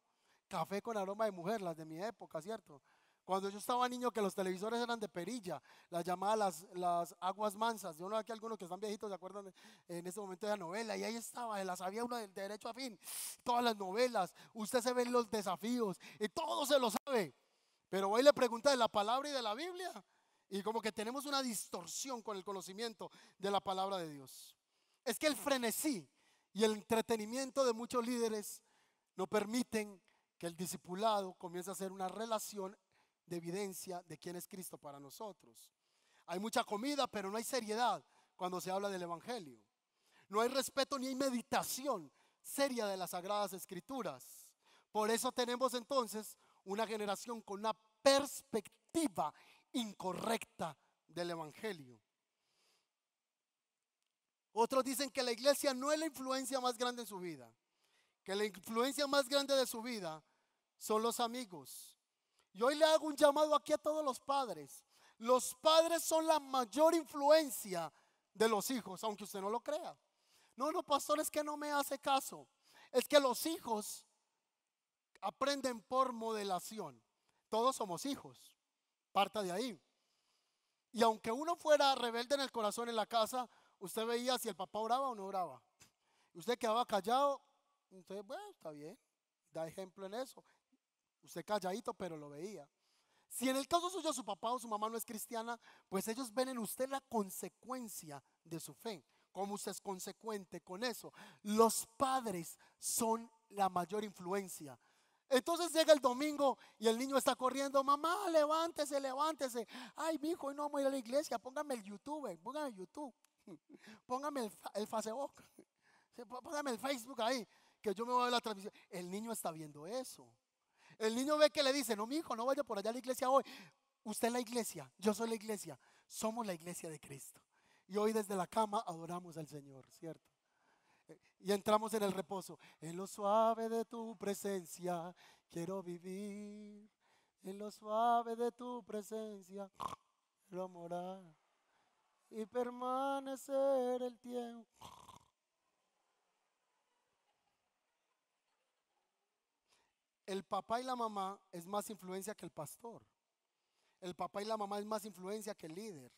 Café con aroma de mujer, las de mi época, ¿cierto? Cuando yo estaba niño que los televisores eran de perilla, las llamadas las, aguas mansas. Yo no aquí algunos que están viejitos se acuerdan en este momento de la novela y ahí estaba, las había una del derecho a fin. Todas las novelas, usted se ve los desafíos y todo se lo sabe. Pero hoy le pregunta de la palabra y de la Biblia y como que tenemos una distorsión con el conocimiento de la palabra de Dios. Es que el frenesí y el entretenimiento de muchos líderes no permiten que el discipulado comience a ser una relación de evidencia de quién es Cristo para nosotros. Hay mucha comida, pero no hay seriedad cuando se habla del Evangelio. No hay respeto ni hay meditación seria de las sagradas escrituras. Por eso tenemos entonces una generación con una perspectiva incorrecta del Evangelio. Otros dicen que la iglesia no es la influencia más grande en su vida, que la influencia más grande de su vida son los amigos. Y hoy le hago un llamado aquí a todos los padres. Los padres son la mayor influencia de los hijos, aunque usted no lo crea. No, no, pastor, es que no me hace caso. Es que los hijos aprenden por modelación. Todos somos hijos. Parta de ahí. Y aunque uno fuera rebelde en el corazón en la casa, usted veía si el papá oraba o no oraba. Usted quedaba callado, usted, bueno, está bien, da ejemplo en eso. Usted calladito, pero lo veía. Si en el caso suyo su papá o su mamá no es cristiana, pues ellos ven en usted la consecuencia de su fe, cómo usted es consecuente con eso. Los padres son la mayor influencia entonces llega el domingo y el niño está corriendo, mamá, levántese, levántese. Ay, mi hijo, hoy no vamos a ir a la iglesia, póngame el YouTube, póngame el YouTube, *laughs* póngame el, Facebook, *laughs* póngame el Facebook ahí, que yo me voy a ver la transmisión. El niño está viendo eso. El niño ve que le dice, no, mi hijo, no vaya por allá a la iglesia hoy. Usted es la iglesia, yo soy la iglesia, somos la iglesia de Cristo. Y hoy desde la cama adoramos al Señor, ¿cierto? Y entramos en el reposo. En lo suave de tu presencia quiero vivir. En lo suave de tu presencia quiero morar. Y permanecer el tiempo. El papá y la mamá es más influencia que el pastor. El papá y la mamá es más influencia que el líder.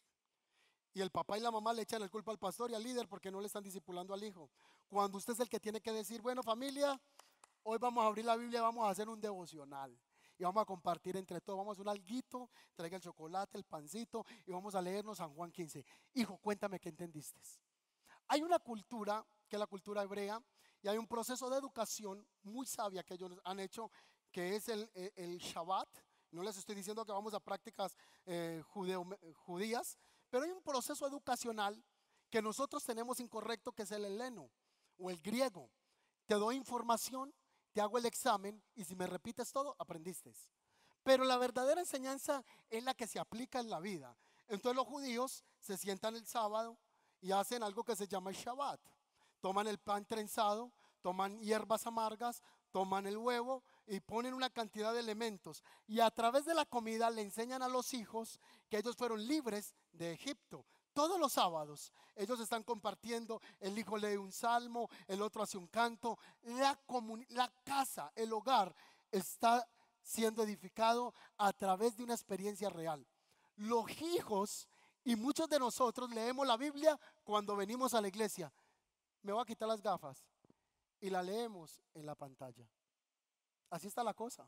Y el papá y la mamá le echan el culpa al pastor y al líder porque no le están discipulando al hijo. Cuando usted es el que tiene que decir, bueno familia, hoy vamos a abrir la Biblia, vamos a hacer un devocional. Y vamos a compartir entre todos, vamos a un alguito, traiga el chocolate, el pancito y vamos a leernos San Juan 15. Hijo, cuéntame qué entendiste. Hay una cultura, que es la cultura hebrea, y hay un proceso de educación muy sabia que ellos han hecho, que es el, eh, Shabbat. No les estoy diciendo que vamos a prácticas eh, judeo, judías, pero hay un proceso educacional que nosotros tenemos incorrecto, que es el heleno o el griego. Te doy información, te hago el examen y si me repites todo, aprendiste. Pero la verdadera enseñanza es la que se aplica en la vida. Entonces los judíos se sientan el sábado y hacen algo que se llama el Shabbat. Toman el pan trenzado, toman hierbas amargas, toman el huevo, y ponen una cantidad de elementos. Y a través de la comida le enseñan a los hijos que ellos fueron libres de Egipto. Todos los sábados ellos están compartiendo, el hijo lee un salmo, el otro hace un canto. La, la casa, el hogar está siendo edificado a través de una experiencia real. Los hijos y muchos de nosotros leemos la Biblia cuando venimos a la iglesia. Me voy a quitar las gafas y la leemos en la pantalla. Así está la cosa.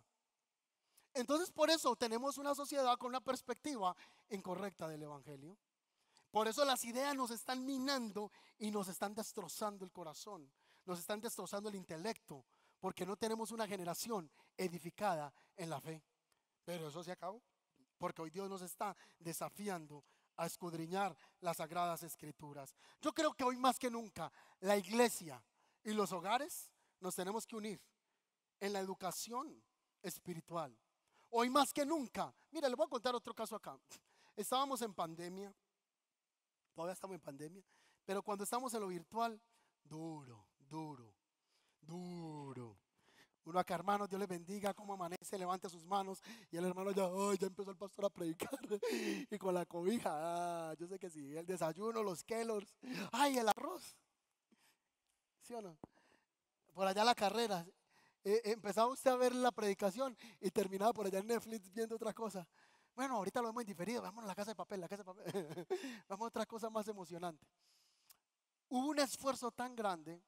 Entonces por eso tenemos una sociedad con una perspectiva incorrecta del Evangelio. Por eso las ideas nos están minando y nos están destrozando el corazón, nos están destrozando el intelecto, porque no tenemos una generación edificada en la fe. Pero eso se acabó, porque hoy Dios nos está desafiando a escudriñar las sagradas escrituras. Yo creo que hoy más que nunca la iglesia y los hogares nos tenemos que unir en la educación espiritual. Hoy más que nunca. Mira, les voy a contar otro caso acá. *laughs* Estábamos en pandemia, todavía estamos en pandemia, pero cuando estamos en lo virtual, duro, duro, duro. Uno acá, hermano, Dios les bendiga, como amanece, levanta sus manos. Y el hermano ya, hoy ya empezó el pastor a predicar. *laughs* y con la cobija, ah, yo sé que sí, el desayuno, los kellers, ay, el arroz. ¿Sí o no? Por allá la carrera, eh, empezaba usted a ver la predicación y terminaba por allá en Netflix viendo otra cosa. Bueno, ahorita lo hemos diferido, Vamos a la casa de papel, la casa de papel. *laughs* Vamos a otra cosa más emocionante. Hubo un esfuerzo tan grande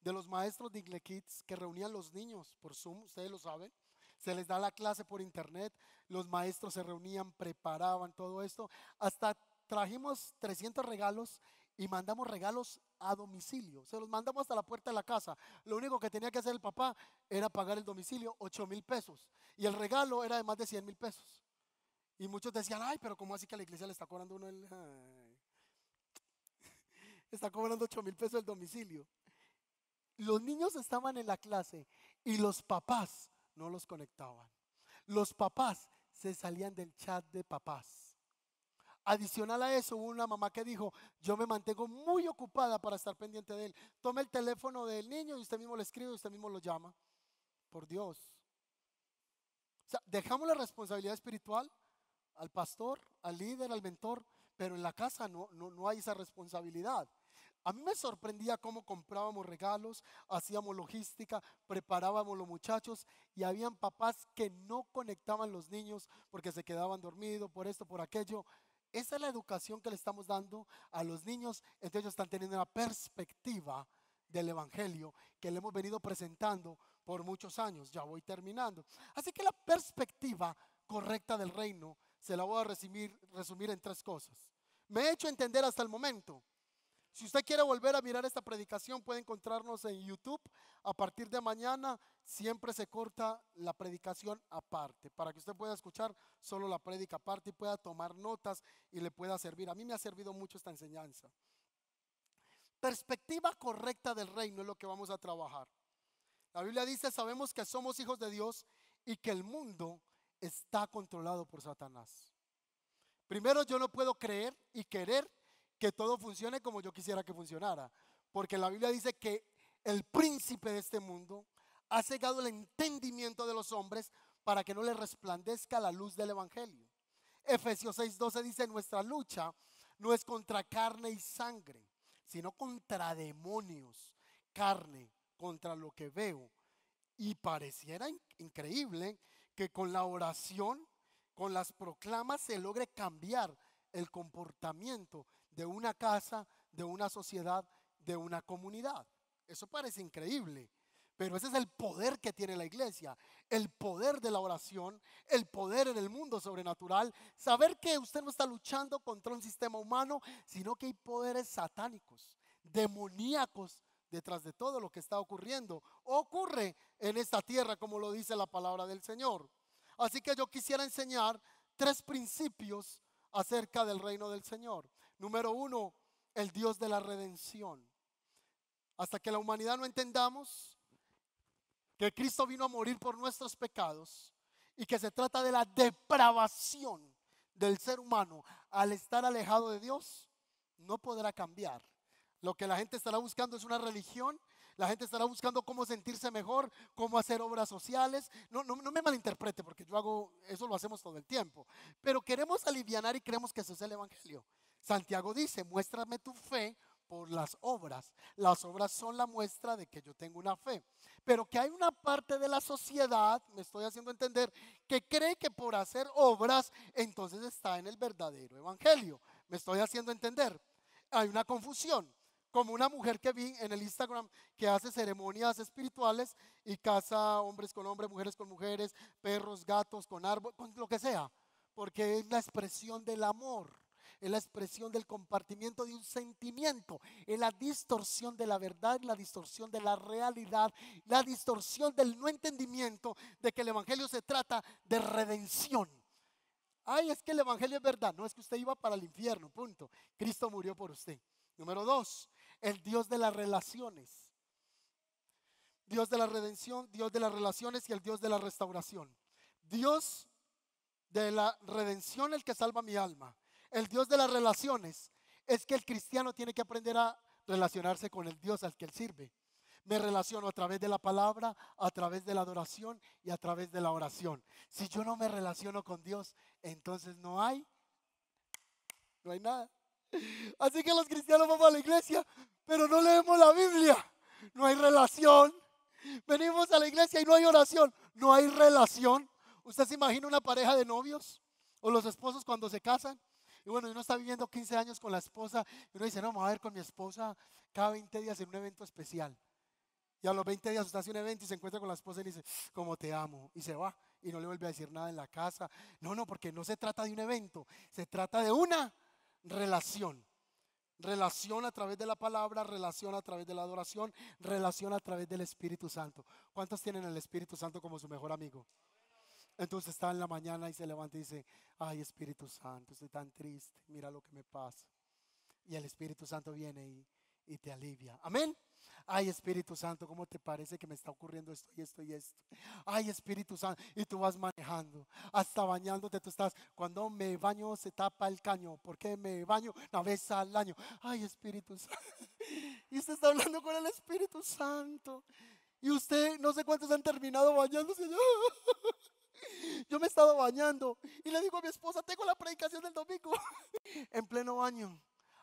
de los maestros de Ingle Kids que reunían los niños por Zoom, ustedes lo saben. Se les da la clase por internet, los maestros se reunían, preparaban todo esto. Hasta trajimos 300 regalos y mandamos regalos a domicilio. Se los mandamos hasta la puerta de la casa. Lo único que tenía que hacer el papá era pagar el domicilio 8 mil pesos. Y el regalo era de más de 100 mil pesos. Y muchos decían, ay, pero ¿cómo así que la iglesia le está cobrando uno *laughs* Está cobrando ocho mil pesos el domicilio. Los niños estaban en la clase y los papás no los conectaban. Los papás se salían del chat de papás Adicional a eso, hubo una mamá que dijo, yo me mantengo muy ocupada para estar pendiente de él. Toma el teléfono del niño y usted mismo le escribe y usted mismo lo llama. Por Dios. O sea, dejamos la responsabilidad espiritual al pastor, al líder, al mentor, pero en la casa no, no, no hay esa responsabilidad. A mí me sorprendía cómo comprábamos regalos, hacíamos logística, preparábamos los muchachos y habían papás que no conectaban los niños porque se quedaban dormidos, por esto, por aquello. Esa es la educación que le estamos dando a los niños. Entonces ellos están teniendo una perspectiva del Evangelio que le hemos venido presentando por muchos años. Ya voy terminando. Así que la perspectiva correcta del reino se la voy a resumir, resumir en tres cosas. Me he hecho entender hasta el momento. Si usted quiere volver a mirar esta predicación, puede encontrarnos en YouTube a partir de mañana siempre se corta la predicación aparte, para que usted pueda escuchar solo la prédica aparte y pueda tomar notas y le pueda servir. A mí me ha servido mucho esta enseñanza. Perspectiva correcta del reino es lo que vamos a trabajar. La Biblia dice, sabemos que somos hijos de Dios y que el mundo está controlado por Satanás. Primero, yo no puedo creer y querer que todo funcione como yo quisiera que funcionara, porque la Biblia dice que el príncipe de este mundo, ha cegado el entendimiento de los hombres para que no les resplandezca la luz del Evangelio. Efesios 6:12 dice, nuestra lucha no es contra carne y sangre, sino contra demonios, carne, contra lo que veo. Y pareciera increíble que con la oración, con las proclamas, se logre cambiar el comportamiento de una casa, de una sociedad, de una comunidad. Eso parece increíble. Pero ese es el poder que tiene la iglesia, el poder de la oración, el poder en el mundo sobrenatural. Saber que usted no está luchando contra un sistema humano, sino que hay poderes satánicos, demoníacos detrás de todo lo que está ocurriendo. Ocurre en esta tierra, como lo dice la palabra del Señor. Así que yo quisiera enseñar tres principios acerca del reino del Señor. Número uno, el Dios de la redención. Hasta que la humanidad no entendamos que Cristo vino a morir por nuestros pecados y que se trata de la depravación del ser humano al estar alejado de Dios, no podrá cambiar. Lo que la gente estará buscando es una religión, la gente estará buscando cómo sentirse mejor, cómo hacer obras sociales. No, no, me malinterprete porque yo hago, eso lo hacemos todo el tiempo. Pero queremos aliviar y creemos que eso es el Evangelio. Santiago dice, muéstrame tu fe por las obras. Las obras son la muestra de que yo tengo una fe. Pero que hay una parte de la sociedad, me estoy haciendo entender, que cree que por hacer obras entonces está en el verdadero evangelio. Me estoy haciendo entender. Hay una confusión. Como una mujer que vi en el Instagram que hace ceremonias espirituales y casa hombres con hombres, mujeres con mujeres, perros, gatos, con árboles con lo que sea. Porque es la expresión del amor es la expresión del compartimiento de un sentimiento, es la distorsión de la verdad, la distorsión de la realidad, la distorsión del no entendimiento de que el Evangelio se trata de redención. Ay, es que el Evangelio es verdad, no es que usted iba para el infierno, punto. Cristo murió por usted. Número dos, el Dios de las relaciones. Dios de la redención, Dios de las relaciones y el Dios de la restauración. Dios de la redención, el que salva mi alma el Dios de las relaciones es que el cristiano tiene que aprender a relacionarse con el Dios al que él sirve. Me relaciono a través de la palabra, a través de la adoración y a través de la oración. Si yo no me relaciono con Dios, entonces no hay, no hay nada. Así que los cristianos vamos a la iglesia, pero no leemos la Biblia. No hay relación. Venimos a la iglesia y no hay oración. No hay relación. ¿Usted se imagina una pareja de novios o los esposos cuando se casan? Y bueno, uno está viviendo 15 años con la esposa y uno dice, no, vamos a ver con mi esposa cada 20 días en un evento especial. Y a los 20 días usted hace un evento y se encuentra con la esposa y dice, cómo te amo. Y se va y no le vuelve a decir nada en la casa. No, no, porque no se trata de un evento, se trata de una relación. Relación a través de la palabra, relación a través de la adoración, relación a través del Espíritu Santo. ¿Cuántos tienen el Espíritu Santo como su mejor amigo? Entonces está en la mañana y se levanta y dice, ay Espíritu Santo, estoy tan triste, mira lo que me pasa. Y el Espíritu Santo viene y, te alivia. Amén. Ay Espíritu Santo, ¿cómo te parece que me está ocurriendo esto y esto y esto? Ay Espíritu Santo, y tú vas manejando, hasta bañándote, tú estás, cuando me baño se tapa el caño, porque me baño una vez al año. Ay Espíritu Santo, *laughs* y usted está hablando con el Espíritu Santo, y usted no sé cuántos han terminado bañándose. *laughs* *laughs* Yo me he estado bañando y le digo a mi esposa, tengo la predicación del domingo *laughs* en pleno baño.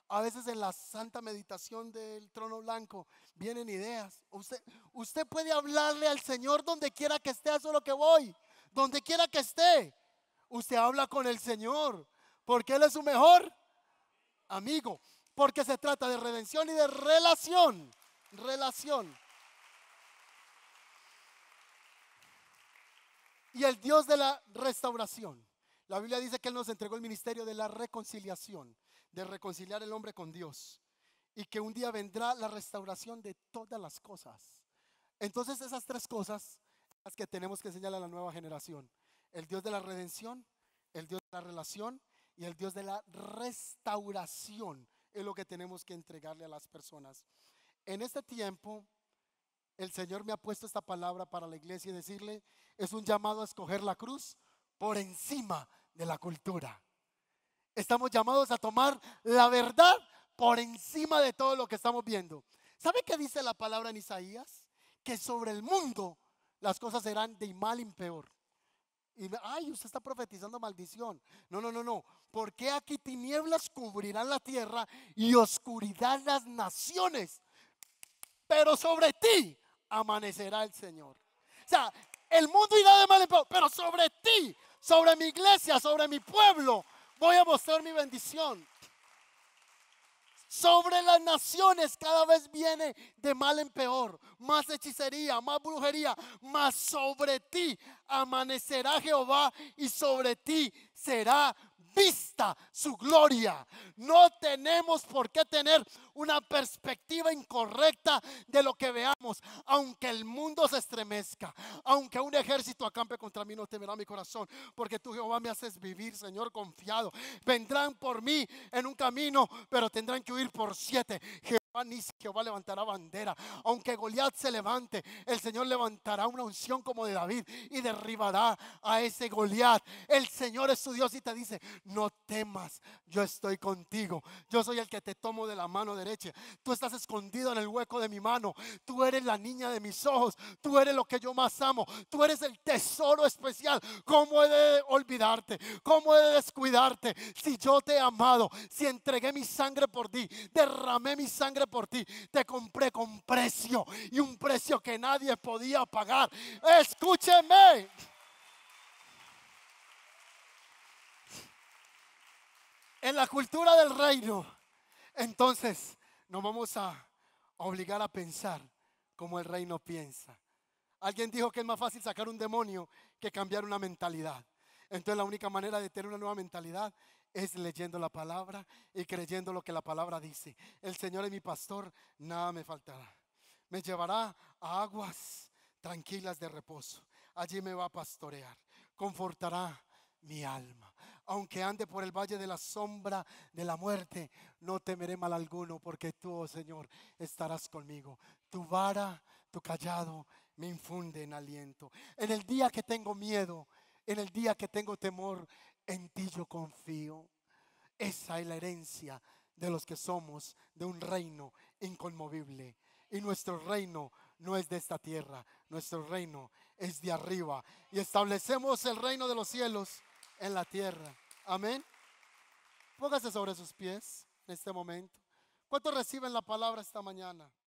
A veces en la santa meditación del trono blanco vienen ideas. Usted, usted puede hablarle al Señor donde quiera que esté, eso es lo que voy. Donde quiera que esté, usted habla con el Señor, porque Él es su mejor amigo. Porque se trata de redención y de relación. Relación. y el Dios de la restauración. La Biblia dice que Él nos entregó el ministerio de la reconciliación, de reconciliar el hombre con Dios, y que un día vendrá la restauración de todas las cosas. Entonces esas tres cosas las que tenemos que enseñar a la nueva generación. El Dios de la redención, el Dios de la relación y el Dios de la restauración es lo que tenemos que entregarle a las personas. En este tiempo el Señor me ha puesto esta palabra para la iglesia y decirle, es un llamado a escoger la cruz por encima de la cultura. Estamos llamados a tomar la verdad por encima de todo lo que estamos viendo. ¿Sabe qué dice la palabra en Isaías? Que sobre el mundo las cosas serán de mal en peor. Y, ay, usted está profetizando maldición. No, no, no, no. Porque aquí tinieblas cubrirán la tierra y oscuridad las naciones. Pero sobre ti amanecerá el Señor. O sea, el mundo irá de mal en peor, pero sobre ti, sobre mi iglesia, sobre mi pueblo, voy a mostrar mi bendición. Sobre las naciones cada vez viene de mal en peor, más hechicería, más brujería, más sobre ti amanecerá Jehová y sobre ti será vista su gloria. No tenemos por qué tener una perspectiva incorrecta de lo que veamos. Aunque el mundo se estremezca, aunque un ejército acampe contra mí, no temerá mi corazón, porque tú Jehová me haces vivir, Señor, confiado. Vendrán por mí en un camino, pero tendrán que huir por siete a Jehová levantará bandera. Aunque Goliat se levante, el Señor levantará una unción como de David y derribará a ese Goliat. El Señor es su Dios y te dice, no temas, yo estoy contigo. Yo soy el que te tomo de la mano derecha. Tú estás escondido en el hueco de mi mano. Tú eres la niña de mis ojos. Tú eres lo que yo más amo. Tú eres el tesoro especial. ¿Cómo he de olvidarte? ¿Cómo he de descuidarte? Si yo te he amado, si entregué mi sangre por ti, derramé mi sangre por ti. Te compré con precio y un precio que nadie podía pagar. Escúcheme. En la cultura del reino, entonces nos vamos a obligar a pensar como el reino piensa. Alguien dijo que es más fácil sacar un demonio que cambiar una mentalidad. Entonces la única manera de tener una nueva mentalidad es leyendo la palabra y creyendo lo que la palabra dice. El Señor es mi pastor, nada me faltará. Me llevará a aguas tranquilas de reposo. Allí me va a pastorear. Confortará mi alma. Aunque ande por el valle de la sombra de la muerte, no temeré mal alguno, porque tú, oh Señor, estarás conmigo. Tu vara, tu callado, me infunde en aliento. En el día que tengo miedo, en el día que tengo temor, en ti yo confío. Esa es la herencia de los que somos de un reino inconmovible. Y nuestro reino no es de esta tierra, nuestro reino es de arriba. Y establecemos el reino de los cielos en la tierra. Amén. Póngase sobre sus pies en este momento. ¿Cuántos reciben la palabra esta mañana?